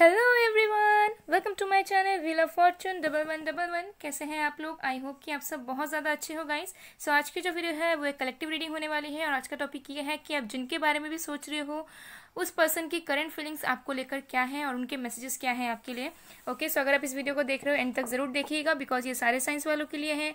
Hello everyone welcome to my channel wheel of fortune double one double one कैसे हैं आप लोग I hope कि आप सब बहुत ज़्यादा अच्छे हो गाइस सो so, आज की जो वीडियो है वो एक कलेक्टिव रीडिंग होने वाली है और आज का टॉपिक ये है कि आप जिनके बारे में भी सोच रहे हो उस पर्सन की करंट फीलिंग्स आपको लेकर क्या है और उनके मैसेजेस क्या हैं आपके लिए ओके सो अगर आप इस वीडियो को देख रहे हो एंड तक ज़रूर देखिएगा बिकॉज ये सारे साइंस वालों के लिए हैं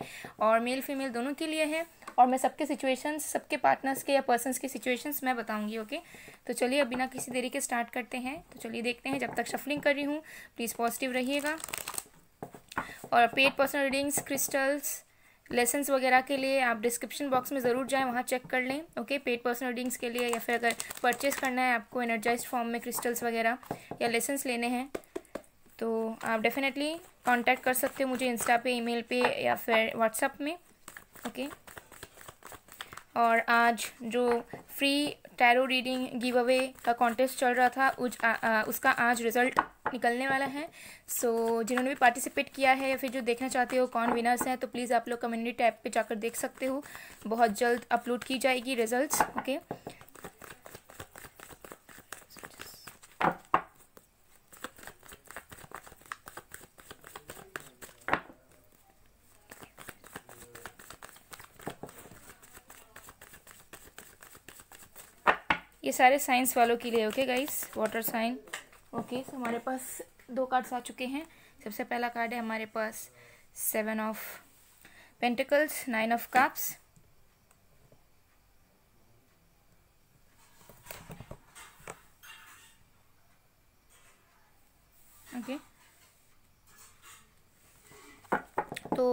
और मेल फीमेल दोनों के लिए है और मैं सबके सिचुएशंस सबके पार्टनर्स के या पर्सन के सिचुएशंस मैं बताऊंगी ओके तो चलिए अब बिना किसी देरी के स्टार्ट करते हैं तो चलिए देखते हैं जब तक शफलिंग कर रही हूँ प्लीज़ पॉजिटिव रहिएगा और paid personal readings crystals lessons वगैरह के लिए आप डिस्क्रिप्शन बॉक्स में ज़रूर जाएं वहाँ चेक कर लें ओके पेड पर्सनल रीडिंग्स के लिए या फिर अगर परचेज़ करना है आपको एनर्जाइज फॉर्म में क्रिस्टल्स वगैरह या लेसन्स लेने हैं तो आप डेफिनेटली कांटेक्ट कर सकते हो मुझे इंस्टा पे ईमेल पे या फिर व्हाट्सअप में ओके और आज जो free tarot reading give away का कॉन्टेस्ट चल रहा था उस, आ, आ, उसका आज रिज़ल्ट निकलने वाला है सो so, जिन्होंने भी पार्टिसिपेट किया है या फिर जो देखना चाहते हो कौन विनर्स हैं तो प्लीज़ आप लोग कम्युनिटी टैब पे जाकर देख सकते हो बहुत जल्द अपलोड की जाएगी रिजल्ट्स ओके okay? ये सारे साइंस वालों के लिए okay guys water science okay okay, so so हमारे पास दो कार्ड्स आ चुके हैं सबसे पहला कार्ड है हमारे पास seven of pentacles nine of cups okay तो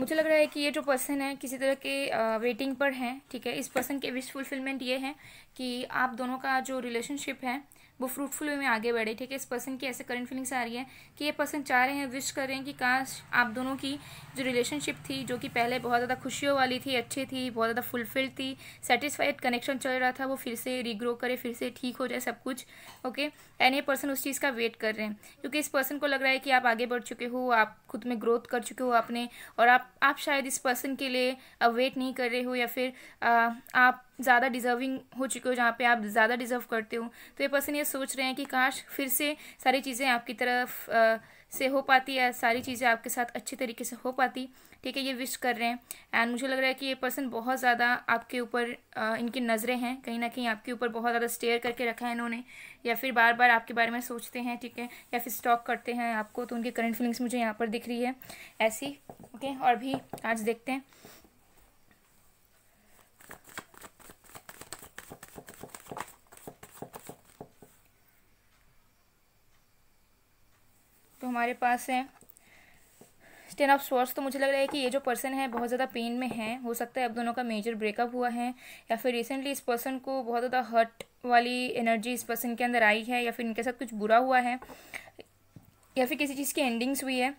मुझे लग रहा है कि ये जो पर्सन है किसी तरह के वेटिंग पर हैं ठीक है इस पर्सन के विश फुलफिलमेंट ये है कि आप दोनों का जो रिलेशनशिप है वो फ्रूटफुल वे में आगे बढ़े ठीक है इस पर्सन की ऐसे करंट फीलिंग्स आ रही है कि ये पर्सन चाह रहे हैं विश कर रहे हैं कि काश आप दोनों की जो रिलेशनशिप थी जो कि पहले बहुत ज़्यादा खुशियों वाली थी अच्छी थी बहुत ज़्यादा फुलफिल थी सेटिस्फाइड कनेक्शन चल रहा था वो फिर से रीग्रो करे फिर से ठीक हो जाए सब कुछ ओके एंड ये पर्सन उस चीज़ का वेट कर रहे हैं क्योंकि इस पर्सन को लग रहा है कि आप आगे बढ़ चुके हो आप खुद में ग्रोथ कर चुके हो आपने और आप आप शायद इस पर्सन के लिए वेट नहीं कर रहे हो या फिर आ, आप ज़्यादा डिजर्विंग हो चुके हो जहाँ पे आप ज़्यादा डिजर्व करते हो तो ये पर्सन ये सोच रहे हैं कि काश फिर से सारी चीज़ें आपकी तरफ आ, से हो पाती है सारी चीज़ें आपके साथ अच्छे तरीके से हो पाती ठीक है ये विश कर रहे हैं एंड मुझे लग रहा है कि ये पर्सन बहुत ज़्यादा आपके ऊपर इनकी नज़रें हैं कहीं ना कहीं आपके ऊपर बहुत ज़्यादा स्टेयर करके रखा है इन्होंने या फिर बार बार आपके बारे में सोचते हैं ठीक है या फिर स्टॉक करते हैं आपको तो उनकी करंट फीलिंग्स मुझे यहाँ पर दिख रही है ऐसी ओके और भी आज देखते हैं हमारे पास है टेन ऑफ सोर्स तो मुझे लग रहा है कि ये जो पर्सन है बहुत ज़्यादा पेन में है हो सकता है अब दोनों का मेजर ब्रेकअप हुआ है या फिर रिसेंटली इस पर्सन को बहुत ज़्यादा हर्ट वाली एनर्जी इस पर्सन के अंदर आई है या फिर इनके साथ कुछ बुरा हुआ है या फिर किसी चीज़ की एंडिंग्स हुई है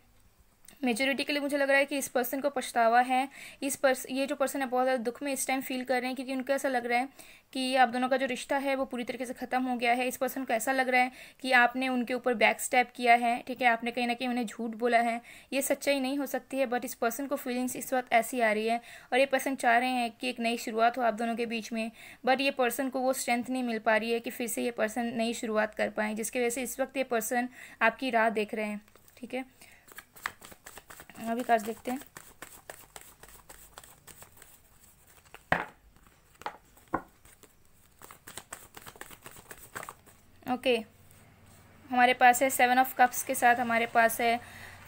मेजोरिटी के लिए मुझे लग रहा है कि इस पर्सन को पछतावा है इस पर्स ये जो पर्सन है बहुत ज़्यादा दुख में इस टाइम फील कर रहे हैं क्योंकि उनको ऐसा लग रहा है कि आप दोनों का जो रिश्ता है वो पूरी तरीके से ख़त्म हो गया है इस पर्सन को ऐसा लग रहा है कि आपने उनके ऊपर बैक स्टैप किया है ठीक है आपने कहीं ना कहीं उन्हें झूठ बोला है ये सच्चाई नहीं हो सकती है बट इस पर्सन को फीलिंग्स इस वक्त ऐसी आ रही है और ये पर्सन चाह रहे हैं कि एक नई शुरुआत हो आप दोनों के बीच में बट ये पर्सन को वो स्ट्रेंथ नहीं मिल पा रही है कि फिर से ये पर्सन नई शुरुआत कर पाएँ जिसकी वजह से इस वक्त ये पर्सन आपकी राह देख रहे हैं ठीक है हम भी कार्ड देखते हैं ओके okay. हमारे पास है सेवन ऑफ कप्स के साथ हमारे पास है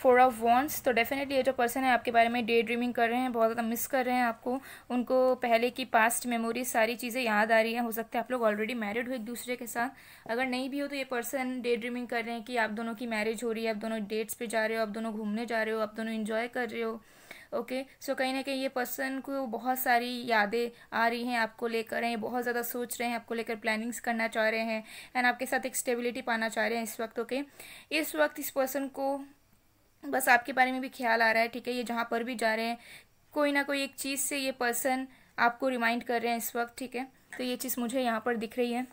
फोर ऑफ वॉन्स तो डेफिनेटली ये जो पर्सन है आपके बारे में डे ड्रीमिंग कर रहे हैं बहुत ज़्यादा मिस कर रहे हैं आपको उनको पहले की पास्ट मेमोरी सारी चीज़ें याद आ रही हैं हो सकता है आप लोग ऑलरेडी मैरिड हो एक दूसरे के साथ अगर नहीं भी हो तो ये पर्सन डे ड्रीमिंग कर रहे हैं कि आप दोनों की मैरिज हो रही है आप दोनों डेट्स पर जा रहे हो आप दोनों घूमने जा रहे हो आप दोनों इन्जॉय कर रहे हो ओके सो कहीं ना कहीं ये पर्सन को बहुत सारी यादें आ रही हैं आपको लेकर हैं बहुत ज़्यादा सोच रहे हैं आपको लेकर प्लानिंग्स करना चाह रहे हैं एंड आपके साथ एक स्टेबिलिटी पाना चाह रहे हैं इस वक्त ओके okay? इस वक्त इस पर्सन को बस आपके बारे में भी ख्याल आ रहा है ठीक है ये जहाँ पर भी जा रहे हैं कोई ना कोई एक चीज़ से ये पर्सन आपको रिमाइंड कर रहे हैं इस वक्त ठीक है तो ये चीज़ मुझे यहाँ पर दिख रही है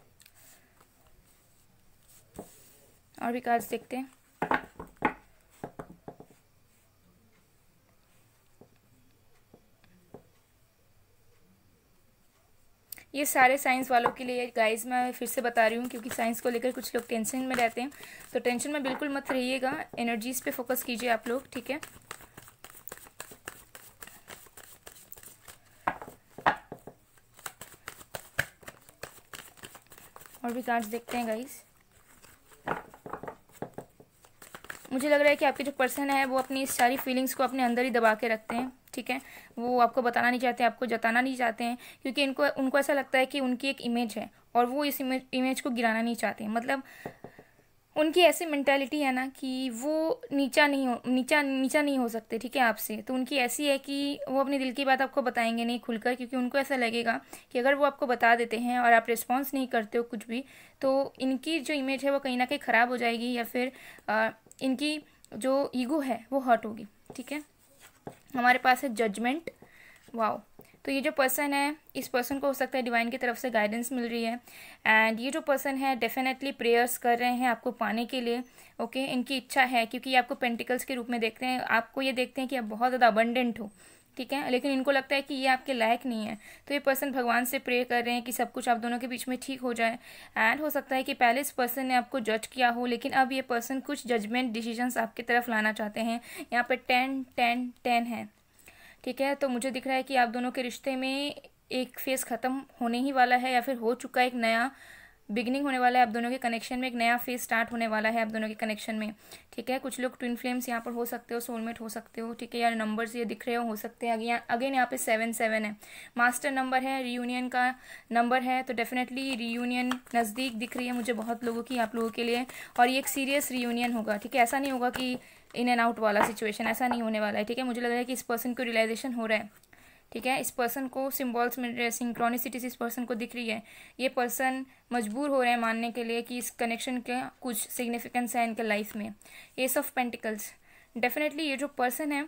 और भी कार्ड्स देखते हैं ये सारे साइंस वालों के लिए गाइस मैं फिर से बता रही हूँ क्योंकि साइंस को लेकर कुछ लोग टेंशन में रहते हैं तो टेंशन में बिल्कुल मत रहिएगा एनर्जीज पे फोकस कीजिए आप लोग ठीक है और भी कार्ड्स देखते हैं गाइस मुझे लग रहा है कि आपके जो पर्सन है वो अपनी सारी फीलिंग्स को अपने अंदर ही दबा के रखते हैं ठीक है वो आपको बताना नहीं चाहते आपको जताना नहीं चाहते हैं क्योंकि इनको उनको ऐसा लगता है कि उनकी एक इमेज है और वो इस इमेज इमेज को गिराना नहीं चाहते मतलब उनकी ऐसी मैंटेलिटी है ना कि वो नीचा नहीं हो नीचा नीचा नहीं हो सकते ठीक है आपसे तो उनकी ऐसी है कि वो अपने दिल की बात आपको बताएंगे नहीं खुलकर क्योंकि उनको ऐसा लगेगा कि अगर वो आपको बता देते हैं और आप रिस्पॉन्स नहीं करते हो कुछ भी तो इनकी जो इमेज है वो कहीं ना कहीं ख़राब हो जाएगी या फिर आ, इनकी जो ईगो है वो हर्ट होगी ठीक है हमारे पास है जजमेंट वाओ तो ये जो पर्सन है इस पर्सन को हो सकता है डिवाइन की तरफ से गाइडेंस मिल रही है एंड ये जो पर्सन है डेफिनेटली प्रेयर्स कर रहे हैं आपको पाने के लिए ओके okay? इनकी इच्छा है क्योंकि ये आपको पेंटिकल्स के रूप में देखते हैं आपको ये देखते हैं कि आप बहुत ज़्यादा अबंडेंट हो ठीक है लेकिन इनको लगता है कि ये आपके लायक नहीं है तो ये पर्सन भगवान से प्रे कर रहे हैं कि सब कुछ आप दोनों के बीच में ठीक हो जाए एंड हो सकता है कि पहले इस पर्सन ने आपको जज किया हो लेकिन अब ये पर्सन कुछ जजमेंट डिसीजंस आपकी तरफ लाना चाहते हैं यहाँ पर टेन टेन टेन है ठीक है तो मुझे दिख रहा है कि आप दोनों के रिश्ते में एक फेज़ ख़त्म होने ही वाला है या फिर हो चुका है एक नया बिगनिंग होने वाला है आप दोनों के कनेक्शन में एक नया फेज स्टार्ट होने वाला है आप दोनों के कनेक्शन में ठीक है कुछ लोग ट्विन फ्लेम्स यहाँ पर हो सकते हो सोलमेट हो सकते हो ठीक है यार नंबर्स ये दिख रहे हो हो सकते हैं अगेन यहाँ पे सेवन सेवन है मास्टर नंबर है रीयूनियन का नंबर है तो डेफिनेटली रीयूनियन नज़दीक दिख रही है मुझे बहुत लोगों की आप लोगों के लिए और ये एक सीरियस रीयूनियन होगा ठीक है ऐसा नहीं होगा कि इन एंड आउट वाला सिचुएशन ऐसा नहीं होने वाला है ठीक है मुझे लग रहा है कि इस पर्सन को रियलाइजेशन हो रहा है ठीक है इस पर्सन को सिम्बॉल्स में सिंक्रोनिसिटीज इस पर्सन को दिख रही है ये पर्सन मजबूर हो रहे हैं मानने के लिए कि इस कनेक्शन के कुछ सिग्निफिकेंस है इनके लाइफ में एस ऑफ पेंटिकल्स डेफिनेटली ये जो पर्सन है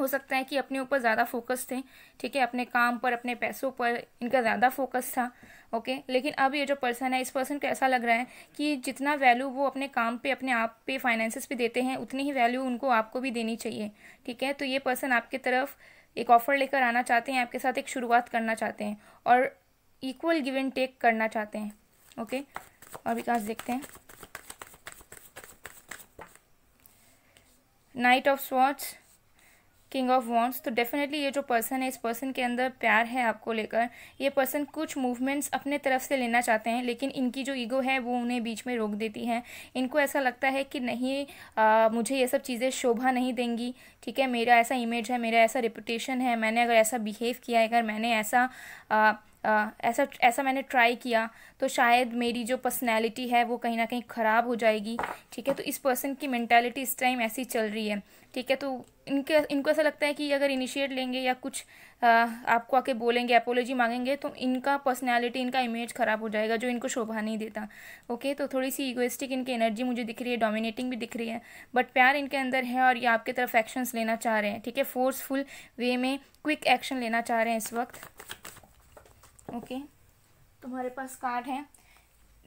हो सकता है कि अपने ऊपर ज़्यादा फोकस थे ठीक है अपने काम पर अपने पैसों पर इनका ज़्यादा फोकस था ओके लेकिन अब ये जो पर्सन है इस पर्सन को ऐसा लग रहा है कि जितना वैल्यू वो अपने काम पे अपने आप पे फाइनेंसिस पे देते हैं उतनी ही वैल्यू उनको आपको भी देनी चाहिए ठीक है तो ये पर्सन आपकी तरफ एक ऑफ़र लेकर आना चाहते हैं आपके साथ एक शुरुआत करना चाहते हैं और इक्वल गिव एंड टेक करना चाहते हैं ओके और विकास देखते हैं knight of swords king of wands तो डेफिनेटली ये जो पर्सन है इस पर्सन के अंदर प्यार है आपको लेकर ये पर्सन कुछ मूवमेंट्स अपने तरफ से लेना चाहते हैं लेकिन इनकी जो ईगो है वो उन्हें बीच में रोक देती है इनको ऐसा लगता है कि नहीं आ, मुझे ये सब चीज़ें शोभा नहीं देंगी ठीक है मेरा ऐसा इमेज है मेरा ऐसा रिपूटेशन है मैंने अगर ऐसा बिहेव किया है अगर मैंने ऐसा आ, ऐसा ऐसा मैंने ट्राई किया तो शायद मेरी जो पर्सनैलिटी है वो कहीं ना कहीं ख़राब हो जाएगी ठीक है तो इस पर्सन की मैंटेलिटी इस टाइम ऐसी चल रही है ठीक है तो इनके इनको ऐसा लगता है कि अगर इनिशिएट लेंगे या कुछ आ, आपको आके बोलेंगे अपोलॉजी मांगेंगे तो इनका पर्सनैलिटी इनका इमेज ख़राब हो जाएगा जो इनको शोभा नहीं देता ओके तो थोड़ी सी इगोइस्टिक इनकी एनर्जी मुझे दिख रही है डोमिनेटिंग भी दिख रही है बट प्यार इनके अंदर है और ये आपके तरफ एक्शंस लेना चाह रहे हैं ठीक है फोर्सफुल वे में क्विक एक्शन लेना चाह रहे हैं इस वक्त ओके तुम्हारे पास कार्ड है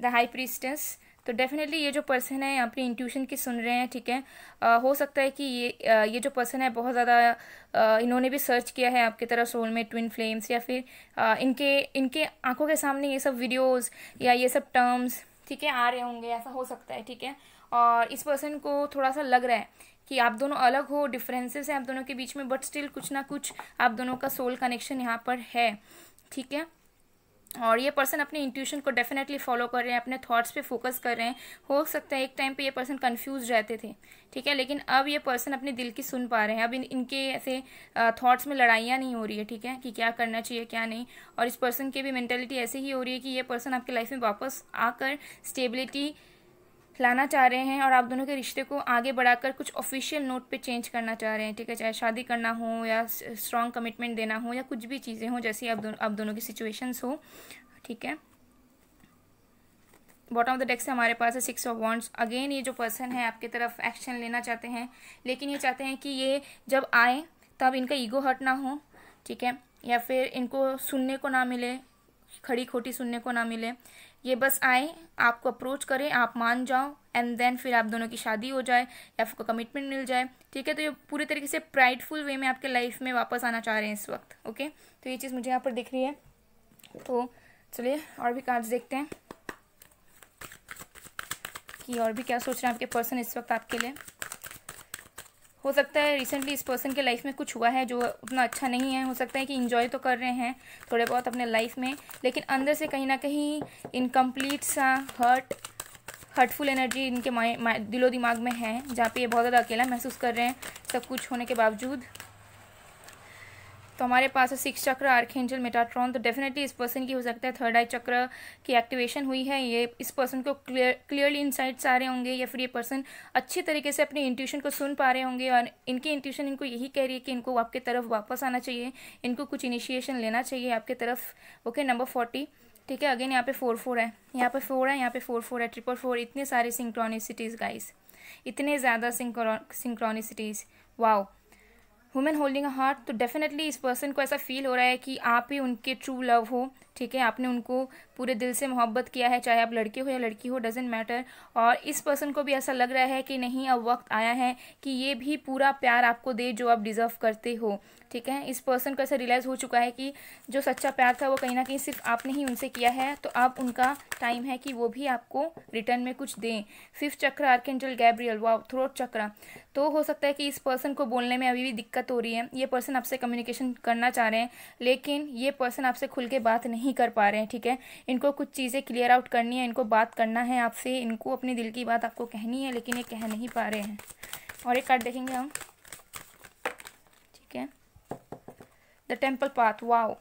द हाई प्रिस्टेस तो डेफिनेटली ये जो पर्सन है अपनी इंट्यूशन की सुन रहे हैं ठीक है आ, हो सकता है कि ये आ, ये जो पर्सन है बहुत ज़्यादा इन्होंने भी सर्च किया है आपकी तरह सोल में ट्विन फ्लेम्स या फिर आ, इनके इनके आंखों के सामने ये सब वीडियोस या ये सब टर्म्स ठीक है आ रहे होंगे ऐसा हो सकता है ठीक है और इस पर्सन को थोड़ा सा लग रहा है कि आप दोनों अलग हो डिफ्रेंसेस हैं आप दोनों के बीच में बट स्टिल कुछ ना कुछ आप दोनों का सोल कनेक्शन यहाँ पर है ठीक है और ये पर्सन अपने इंट्यूशन को डेफिनेटली फॉलो कर रहे हैं अपने थॉट्स पे फोकस कर रहे हैं हो सकता है एक टाइम पे ये पर्सन कंफ्यूज रहते थे ठीक है लेकिन अब ये पर्सन अपने दिल की सुन पा रहे हैं अब इन, इनके ऐसे थॉट्स में लड़ाइयाँ नहीं हो रही है ठीक है कि क्या करना चाहिए क्या नहीं और इस पर्सन की भी मैंटेलिटी ऐसे ही हो रही है कि ये पर्सन आपकी लाइफ में वापस आकर स्टेबिलिटी लाना चाह रहे हैं और आप दोनों के रिश्ते को आगे बढ़ाकर कुछ ऑफिशियल नोट पे चेंज करना चाह रहे हैं ठीक है चाहे शादी करना हो या स्ट्रॉन्ग कमिटमेंट देना हो या कुछ भी चीज़ें हो जैसी आप दोनों आप दोनों की सिचुएशंस हो ठीक है बॉटम ऑफ द डेस्क हमारे पास है सिक्स ऑफ वॉन्ट्स अगेन ये जो पर्सन है आपकी तरफ एक्शन लेना चाहते हैं लेकिन ये चाहते हैं कि ये जब आए तब इनका ईगो हर्ट ना हो ठीक है या फिर इनको सुनने को ना मिले खड़ी खोटी सुनने को ना मिले ये बस आए आपको अप्रोच करें आप मान जाओ एंड देन फिर आप दोनों की शादी हो जाए या आपको कमिटमेंट मिल जाए ठीक है तो ये पूरे तरीके से प्राइडफुल वे में आपके लाइफ में वापस आना चाह रहे हैं इस वक्त ओके तो ये चीज़ मुझे यहाँ पर दिख रही है तो चलिए और भी कार्ड्स देखते हैं कि और भी क्या सोच रहे हैं आपके पर्सन इस वक्त आपके लिए हो सकता है रिसेंटली इस पर्सन के लाइफ में कुछ हुआ है जो उतना अच्छा नहीं है हो सकता है कि इन्जॉय तो कर रहे हैं थोड़े बहुत अपने लाइफ में लेकिन अंदर से कहीं ना कहीं इनकम्प्लीट सा हर्ट हर्टफुल एनर्जी इनके दिलो दिमाग में है जहाँ पे ये बहुत ज़्यादा अकेला महसूस कर रहे हैं सब कुछ होने के बावजूद तो हमारे पास है सिक्स चक्र एंजल मेटाट्रॉन तो डेफिनेटली इस पर्सन की हो सकता है थर्ड आई चक्र की एक्टिवेशन हुई है ये इस पर्सन को क्लियर क्लियरली इनसाइट्स आ रहे होंगे या फिर ये पर्सन अच्छे तरीके से अपनी इंट्यूशन को सुन पा रहे होंगे और इनकी इंट्यूशन इनको यही कह रही है कि इनको आपके तरफ वापस आना चाहिए इनको कुछ इनिशिएशन लेना चाहिए आपके तरफ ओके नंबर फोर्टी ठीक है अगेन यहाँ पे फोर फोर है यहाँ पे फोर है यहाँ पे फोर फोर है ट्रिपल फोर इतने सारे सिंक्रोनिसिटीज़ गाइस इतने ज़्यादा synchronicities wow women holding a heart तो डेफिनेटली इस पर्सन को ऐसा फील हो रहा है कि आप ही उनके ट्रू लव हो ठीक है आपने उनको पूरे दिल से मोहब्बत किया है चाहे आप लड़के हो या लड़की हो डजेंट मैटर और इस पर्सन को भी ऐसा लग रहा है कि नहीं अब वक्त आया है कि ये भी पूरा प्यार आपको दे जो आप डिज़र्व करते हो ठीक है इस पर्सन को ऐसा रियलाइज़ हो चुका है कि जो सच्चा प्यार था वो कहीं ना कहीं सिर्फ आपने ही उनसे किया है तो अब उनका टाइम है कि वो भी आपको रिटर्न में कुछ दें फिफ्थ चक्र आर्केंजल गैब्रियल वा थ्रोट चक्र तो हो सकता है कि इस पर्सन को बोलने में अभी भी दिक्कत हो रही है ये पर्सन आपसे कम्युनिकेशन करना चाह रहे हैं लेकिन ये पर्सन आपसे खुल के बात नहीं नहीं कर पा रहे हैं ठीक है इनको कुछ चीज़ें क्लियर आउट करनी है इनको बात करना है आपसे इनको अपने दिल की बात आपको कहनी है लेकिन ये कह नहीं पा रहे हैं और एक कार्ड देखेंगे हम ठीक है द टेम्पल पाथ वाओ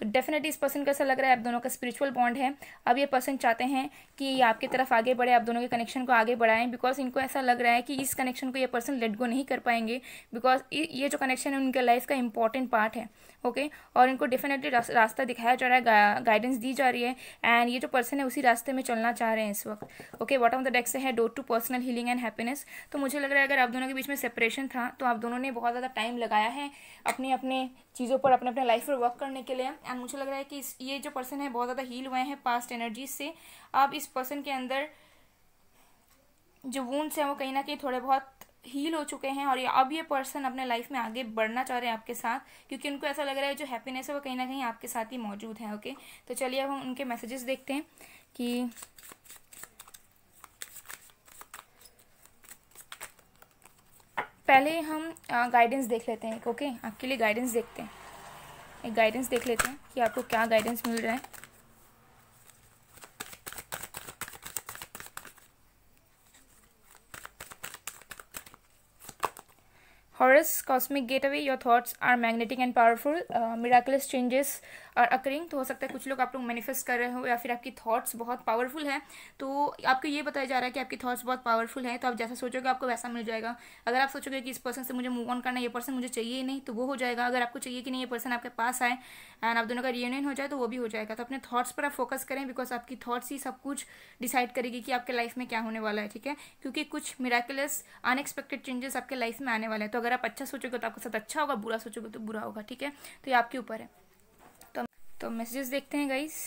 तो डेफिनेटली इस पर्सन को ऐसा लग रहा है आप दोनों का स्पिरिचुअल बॉन्ड है अब ये पर्सन चाहते हैं कि ये आपकी तरफ आगे बढ़े आप दोनों के कनेक्शन को आगे बढ़ाएं बिकॉज इनको ऐसा लग रहा है कि इस कनेक्शन को ये पर्सन लेट गो नहीं कर पाएंगे बिकॉज ये जो कनेक्शन है उनके लाइफ का इंपॉर्टेंट पार्ट है ओके okay? और इनको डेफिनेटली रास्ता दिखाया जा रहा है गाइडेंस दी जा रही है एंड ये जो पर्सन है उसी रास्ते में चलना चाह रहे हैं इस वक्त okay what of the decks है door to personal healing and happiness तो मुझे लग रहा है अगर आप दोनों के बीच में सेपरेशन था तो आप दोनों ने बहुत ज़्यादा टाइम लगाया है अपने अपने चीज़ों पर अपने अपने लाइफ पर वर्क करने के लिए एंड मुझे लग रहा है कि इस ये जो पर्सन है बहुत ज़्यादा हील हुए हैं पास्ट एनर्जी से अब इस पर्सन के अंदर जो वूंड्स हैं वो कहीं ना कहीं थोड़े बहुत हील हो चुके हैं और ये अब ये पर्सन अपने लाइफ में आगे बढ़ना चाह रहे हैं आपके साथ क्योंकि उनको ऐसा लग रहा है जो हैप्पीनेस है वो कहीं ना कहीं आपके साथ ही मौजूद है ओके तो चलिए अब हम उनके मैसेजेस देखते हैं कि पहले हम गाइडेंस देख लेते हैं ओके आपके लिए गाइडेंस देखते हैं एक गाइडेंस देख लेते हैं कि आपको क्या गाइडेंस मिल रहा है Taurus, cosmic gateway, your thoughts are magnetic and powerful. Uh, miraculous changes are occurring तो हो सकता है कुछ लोग आप लोग manifest कर रहे हो या फिर आपकी thoughts बहुत पावरफुल हैं तो आपको ये बताया जा रहा है कि आपकी thoughts बहुत पावरफुल हैं तो आप जैसा सोचोगे आपको वैसा मिल जाएगा अगर आप सोचोगे कि इस person से मुझे मूव ऑन करना ये पर्सन मुझे चाहिए ही नहीं तो वो हो जाएगा अगर आपको चाहिए कि नहीं ये पर्सन आपके पास आए एंड आप दोनों का reunion हो जाए तो वो भी हो जाएगा तो अपने thoughts पर आप फोकस करें बिकॉज आपकी thoughts ही सब कुछ डिसाइड करेगी कि आपके लाइफ में क्या होने वाला है ठीक है क्योंकि कुछ miraculous unexpected चेंजेस आपके लाइफ में आने वाले हैं तो अगर आप अच्छा सोचोगे तो आपके साथ अच्छा होगा बुरा सोचोगे तो बुरा होगा ठीक है तो ये आपके ऊपर है तो तो मैसेजेस देखते हैं गाइस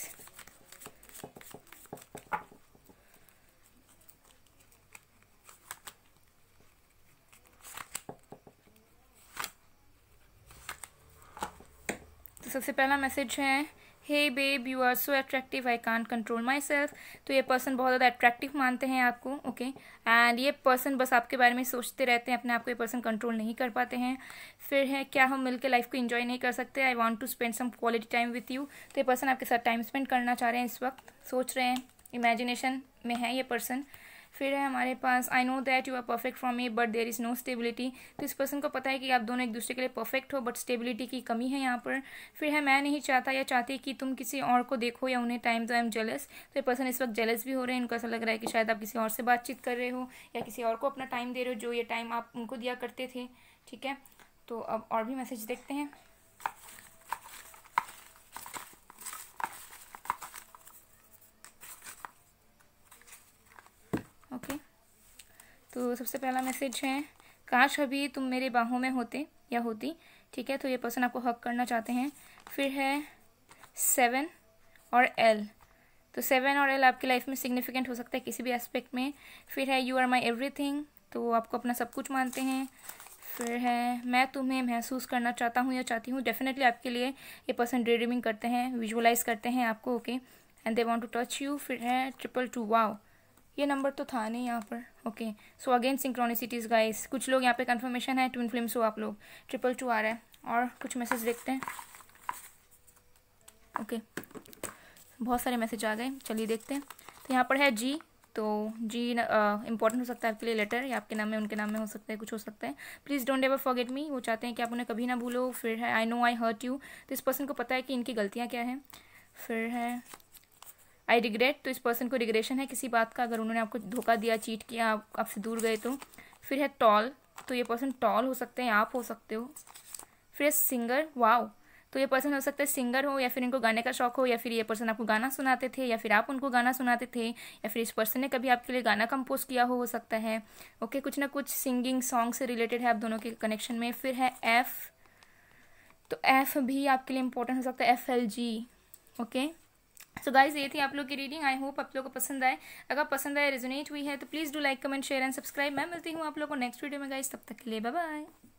तो सबसे पहला मैसेज है hey babe you are so attractive I can control my self तो ये पर्सन बहुत ज़्यादा अट्रैक्टिव मानते हैं आपको ओके एंड ये पर्सन बस आपके बारे में सोचते रहते हैं अपने आप को ये पर्सन कंट्रोल नहीं कर पाते हैं फिर है क्या हम मिलकर लाइफ को इन्जॉय नहीं कर सकते I want to spend some quality time with you तो ये पर्सन आपके साथ टाइम स्पेंड करना चाह रहे हैं इस वक्त सोच रहे हैं इमेजिनेशन में है ये पर्सन फिर है हमारे पास I know that you are perfect from me but there is no stability तो इस पर्सन को पता है कि आप दोनों एक दूसरे के लिए परफेक्ट हो बट स्टेबिलिटी की कमी है यहाँ पर फिर है मैं नहीं चाहता या चाहती कि तुम किसी और को देखो या उन्हें टाइम दो आई एम जेलस तो ये पर्सन इस वक्त जेलस भी हो रहे हैं इनको ऐसा लग रहा है कि शायद आप किसी और से बातचीत कर रहे हो या किसी और को अपना टाइम दे रहे हो जो ये टाइम आप उनको दिया करते थे ठीक है तो अब और भी मैसेज देखते हैं ओके तो सबसे पहला मैसेज है काश अभी तुम मेरे बाहों में होते या होती ठीक है तो ये पर्सन आपको हक करना चाहते हैं फिर है सेवन और एल तो सेवन और एल आपकी लाइफ में सिग्निफिकेंट हो सकता है किसी भी एस्पेक्ट में फिर है यू आर माई एवरीथिंग तो आपको अपना सब कुछ मानते हैं फिर है मैं तुम्हें महसूस करना चाहता हूँ या चाहती हूँ डेफिनेटली आपके लिए ये पर्सन ड्रीमिंग करते हैं विजुअलाइज करते हैं आपको okay and they want to touch you फिर है ट्रिपल टू वाओ ये नंबर तो था नहीं यहाँ पर okay so again synchronicities guys कुछ लोग यहाँ पे कंफर्मेशन है ट्विन फिल्म हो आप लोग ट्रिपल टू आ रहा है और कुछ मैसेज देखते हैं ओके बहुत सारे मैसेज आ गए चलिए देखते हैं तो यहाँ पर है जी तो जी इंपॉर्टेंट हो सकता है आपके लिए लेटर या आपके नाम में उनके नाम में हो सकता है कुछ हो सकता है please don't ever forget me वो चाहते हैं कि आप उन्हें कभी ना भूलो फिर है I know I hurt you तो इस पर्सन को पता है कि इनकी गलतियाँ क्या हैं फिर है आई रिग्रेट तो इस पर्सन को रिग्रेशन है किसी बात का अगर उन्होंने आपको धोखा दिया चीट किया आप आपसे दूर गए तो फिर है टॉल तो ये पर्सन टॉल हो सकते हैं आप हो सकते हो फिर है सिंगर वाओ तो ये पर्सन हो सकता है सिंगर हो या फिर इनको गाने का शौक हो या फिर ये पर्सन आपको गाना सुनाते थे या फिर आप उनको गाना सुनाते थे या फिर इस पर्सन ने कभी आपके लिए गाना कंपोज किया हो हो सकता है ओके कुछ ना कुछ सिंगिंग सॉन्ग से रिलेटेड है आप दोनों के कनेक्शन में फिर है एफ़ तो एफ़ भी आपके लिए इम्पोर्टेंट हो सकता है F L G okay so so guys ये थी आप लोग की रीडिंग आई होप आप लोग को पसंद आए अगर पसंद आए रेजोनेट हुई है तो please do like comment share and subscribe मैं मिलती हूँ आप लोग को नेक्स्ट वीडियो में गाइज तब तक के लिए बाय बाय